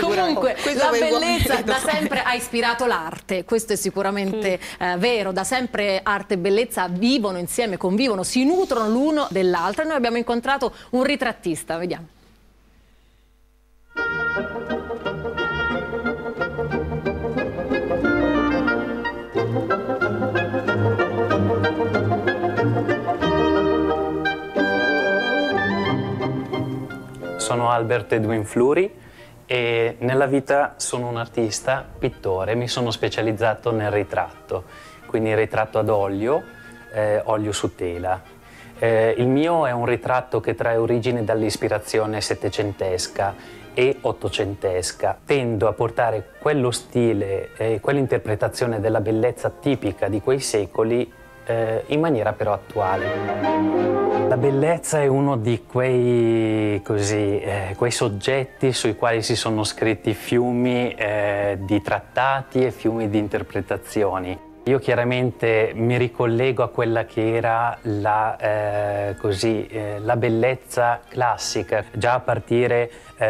Comunque, oh, la bellezza da sempre ha ispirato l'arte, questo è sicuramente mm. eh, vero, da sempre arte e bellezza vivono insieme, convivono, si nutrono l'uno dell'altro. e Noi abbiamo incontrato un ritrattista, vediamo. Sono Albert Edwin Fluri, e nella vita sono un artista, pittore, mi sono specializzato nel ritratto, quindi ritratto ad olio, eh, olio su tela. Eh, il mio è un ritratto che trae origine dall'ispirazione settecentesca e ottocentesca. Tendo a portare quello stile e quell'interpretazione della bellezza tipica di quei secoli eh, in maniera però attuale. La bellezza è uno di quei, così, eh, quei, soggetti sui quali si sono scritti fiumi eh, di trattati e fiumi di interpretazioni. Io chiaramente mi ricollego a quella che era la, eh, così, eh, la bellezza classica. Già a partire eh,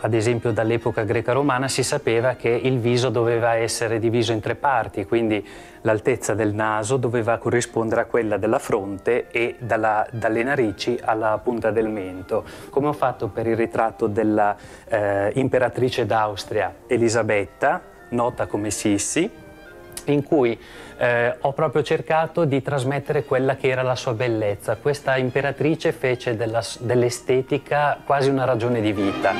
ad esempio dall'epoca greca-romana si sapeva che il viso doveva essere diviso in tre parti, quindi l'altezza del naso doveva corrispondere a quella della fronte e dalla, dalle narici alla punta del mento. Come ho fatto per il ritratto dell'imperatrice eh, d'Austria Elisabetta, nota come Sissi, ragazzi in cui eh, ho proprio cercato di trasmettere quella che era la sua bellezza. Questa imperatrice fece dell'estetica quasi una ragione di vita.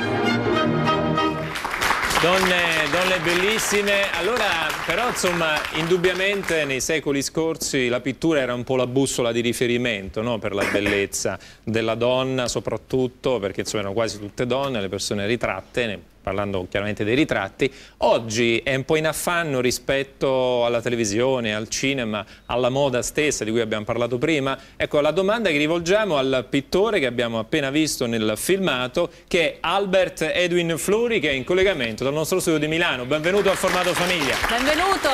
Donne, donne, bellissime, allora però insomma indubbiamente nei secoli scorsi la pittura era un po' la bussola di riferimento no? per la bellezza della donna soprattutto perché insomma erano quasi tutte donne, le persone ritratte, parlando chiaramente dei ritratti, oggi è un po' in affanno rispetto alla televisione, al cinema, alla moda stessa di cui abbiamo parlato prima. Ecco, la domanda che rivolgiamo al pittore che abbiamo appena visto nel filmato, che è Albert Edwin Flori, che è in collegamento dal nostro studio di Milano. Benvenuto al Formato Famiglia. Benvenuto.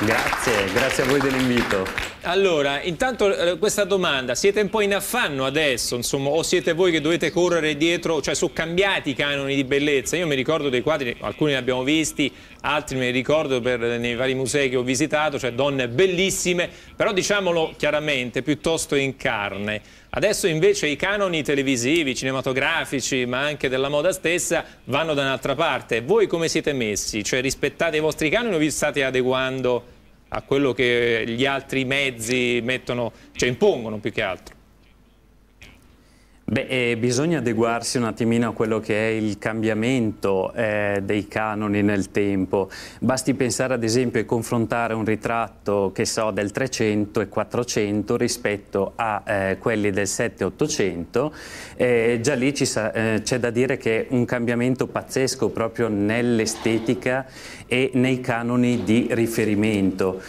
Grazie, grazie a voi dell'invito. Allora, intanto eh, questa domanda, siete un po' in affanno adesso, insomma, o siete voi che dovete correre dietro, cioè sono cambiati i canoni di bellezza? Io mi ricordo dei quadri, alcuni li abbiamo visti, altri me li ricordo per, nei vari musei che ho visitato, cioè donne bellissime, però diciamolo chiaramente, piuttosto in carne. Adesso invece i canoni televisivi, cinematografici, ma anche della moda stessa, vanno da un'altra parte. Voi come siete messi? Cioè rispettate i vostri canoni o vi state adeguando a quello che gli altri mezzi mettono, cioè impongono più che altro. Beh, eh, bisogna adeguarsi un attimino a quello che è il cambiamento eh, dei canoni nel tempo. Basti pensare ad esempio e confrontare un ritratto, che so, del 300 e 400 rispetto a eh, quelli del 7-800. e eh, già lì eh, c'è da dire che è un cambiamento pazzesco proprio nell'estetica e nei canoni di riferimento.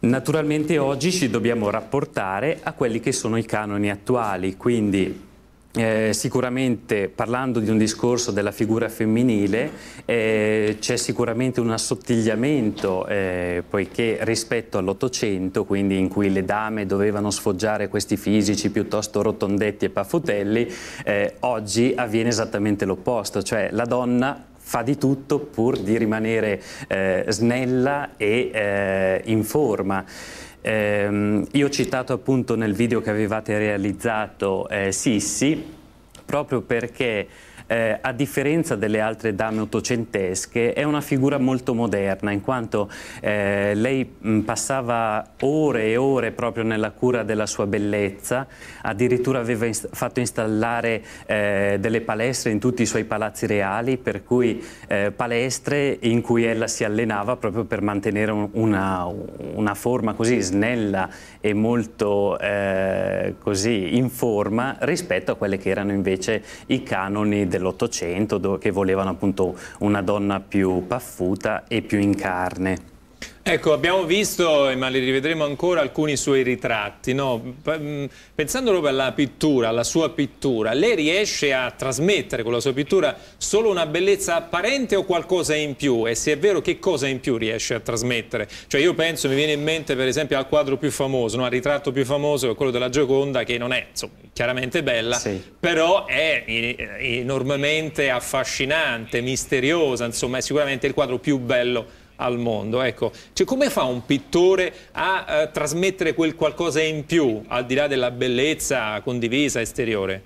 Naturalmente oggi ci dobbiamo rapportare a quelli che sono i canoni attuali, quindi eh, sicuramente parlando di un discorso della figura femminile eh, c'è sicuramente un assottigliamento eh, poiché rispetto all'Ottocento, quindi in cui le dame dovevano sfoggiare questi fisici piuttosto rotondetti e paffutelli, eh, oggi avviene esattamente l'opposto, cioè la donna fa di tutto pur di rimanere eh, snella e eh, in forma. Eh, io ho citato appunto nel video che avevate realizzato eh, Sissi proprio perché eh, a differenza delle altre dame ottocentesche, è una figura molto moderna, in quanto eh, lei mh, mm, passava ore e ore proprio nella cura della sua bellezza, addirittura aveva inst fatto installare eh, delle palestre in tutti i suoi palazzi reali, per cui eh, palestre in cui ella si allenava proprio per mantenere un, una, una, forma così snella e molto eh, così in forma rispetto a quelli che erano invece i canoni del dell'Ottocento che volevano appunto una donna più paffuta e più in carne. Ecco, abbiamo visto, eh, ma li rivedremo ancora, alcuni suoi ritratti. No? Mm, pensando proprio alla pittura, alla sua pittura, lei riesce a trasmettere con la sua pittura solo una bellezza apparente o qualcosa in più? E se è vero, che cosa in più riesce a trasmettere? Cioè io penso, mi viene in mente per esempio al quadro più famoso, no? al ritratto più famoso, quello della Gioconda, che non è insomma, chiaramente bella, sì. però è enormemente affascinante, misteriosa, insomma è sicuramente il quadro più bello al mondo. Ecco, cioè, come fa un pittore a eh, trasmettere quel qualcosa in più, al di là della bellezza condivisa esteriore?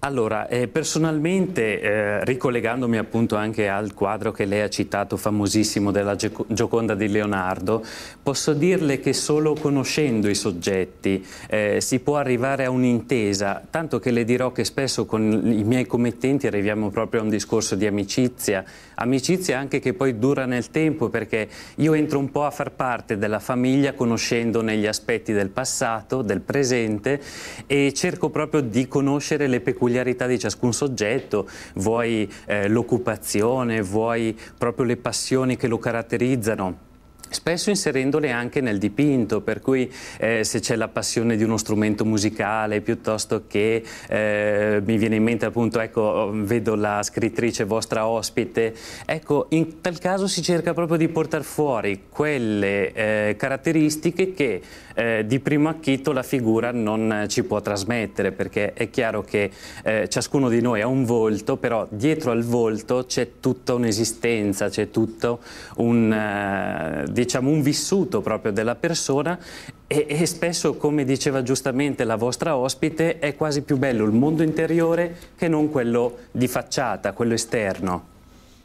Allora, eh, personalmente, eh, ricollegandomi appunto anche al quadro che lei ha citato, famosissimo della Gioconda di Leonardo, posso dirle che solo conoscendo i soggetti eh, si può arrivare a un'intesa, tanto che le dirò che spesso con i miei commettenti arriviamo proprio a un discorso di amicizia, amicizia anche che poi dura nel tempo perché io entro un po' a far parte della famiglia conoscendone gli aspetti del passato, del presente e cerco proprio di conoscere le peculiarità peculiarità di ciascun soggetto, vuoi eh, l'occupazione, vuoi proprio le passioni che lo caratterizzano spesso inserendole anche nel dipinto, per cui eh, se c'è la passione di uno strumento musicale piuttosto che eh, mi viene in mente appunto, ecco, vedo la scrittrice vostra ospite, ecco, in tal caso si cerca proprio di portare fuori quelle eh, caratteristiche che eh, di primo acchito la figura non ci può trasmettere perché è chiaro che eh, ciascuno di noi ha un volto, però dietro al volto c'è tutta un'esistenza, c'è tutto un, eh, diciamo un vissuto proprio della persona e, e, spesso, come diceva giustamente la vostra ospite, è quasi più bello il mondo interiore che non quello di facciata, quello esterno.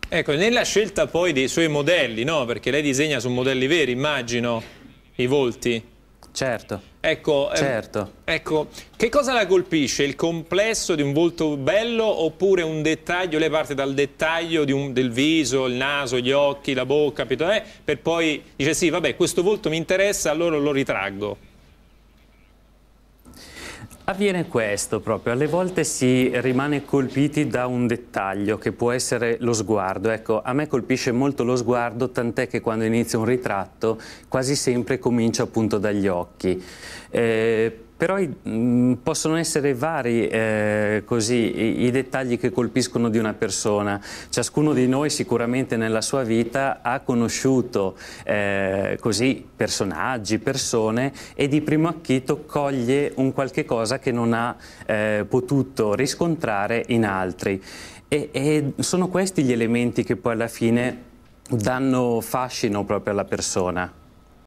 Ecco, nella scelta poi dei suoi modelli, no? Perché lei disegna su modelli veri, immagino, i volti. Certo. Ecco, ehm, certo. Ehm, ecco, che cosa la colpisce? Il complesso di un volto bello oppure un dettaglio? Lei parte dal dettaglio un, del viso, il naso, gli occhi, la bocca, eh, per poi dice sì, vabbè, questo volto mi interessa, allora lo ritraggo. Avviene questo proprio, alle volte si rimane colpiti da un dettaglio che può essere lo sguardo. Ecco, a me colpisce molto lo sguardo, tant'è che quando inizio un ritratto quasi sempre comincio appunto dagli occhi. Eh, però mh, mm, possono essere vari eh, così, i, i, dettagli che colpiscono di una persona. Ciascuno di noi sicuramente nella sua vita ha conosciuto eh, così, personaggi, persone e di primo acchito coglie un qualche cosa che non ha eh, potuto riscontrare in altri. E, e sono questi gli elementi che poi alla fine danno fascino proprio alla persona.